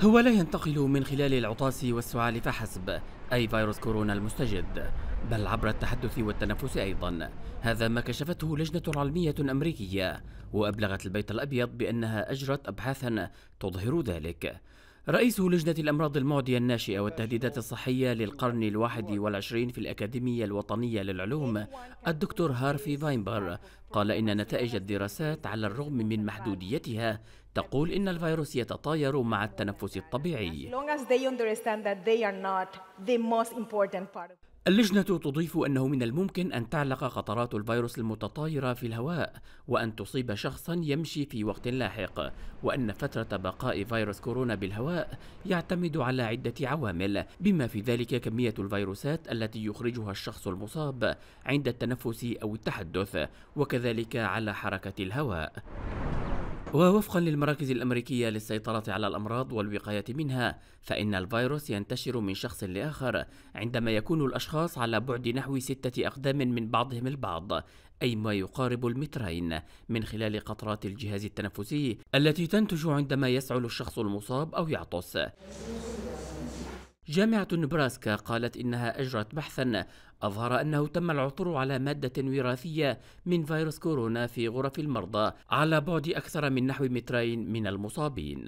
هو لا ينتقل من خلال العطاس والسعال فحسب أي فيروس كورونا المستجد بل عبر التحدث والتنفس أيضا هذا ما كشفته لجنة علمية أمريكية وأبلغت البيت الأبيض بأنها أجرت أبحاثا تظهر ذلك رئيس لجنة الأمراض المعدية الناشئة والتهديدات الصحية للقرن الواحد والعشرين في الأكاديمية الوطنية للعلوم الدكتور هارفي فاينبر قال إن نتائج الدراسات على الرغم من محدوديتها تقول إن الفيروس يتطاير مع التنفس الطبيعي اللجنة تضيف أنه من الممكن أن تعلق قطرات الفيروس المتطايرة في الهواء وأن تصيب شخصا يمشي في وقت لاحق وأن فترة بقاء فيروس كورونا بالهواء يعتمد على عدة عوامل بما في ذلك كمية الفيروسات التي يخرجها الشخص المصاب عند التنفس أو التحدث وكذلك على حركة الهواء ووفقا للمراكز الأمريكية للسيطرة على الأمراض والوقاية منها فإن الفيروس ينتشر من شخص لآخر عندما يكون الأشخاص على بعد نحو ستة أقدام من بعضهم البعض أي ما يقارب المترين من خلال قطرات الجهاز التنفسي التي تنتج عندما يسعل الشخص المصاب أو يعطس جامعة نبراسكا قالت إنها أجرت بحثا أظهر أنه تم العثور على مادة وراثية من فيروس كورونا في غرف المرضى على بعد أكثر من نحو مترين من المصابين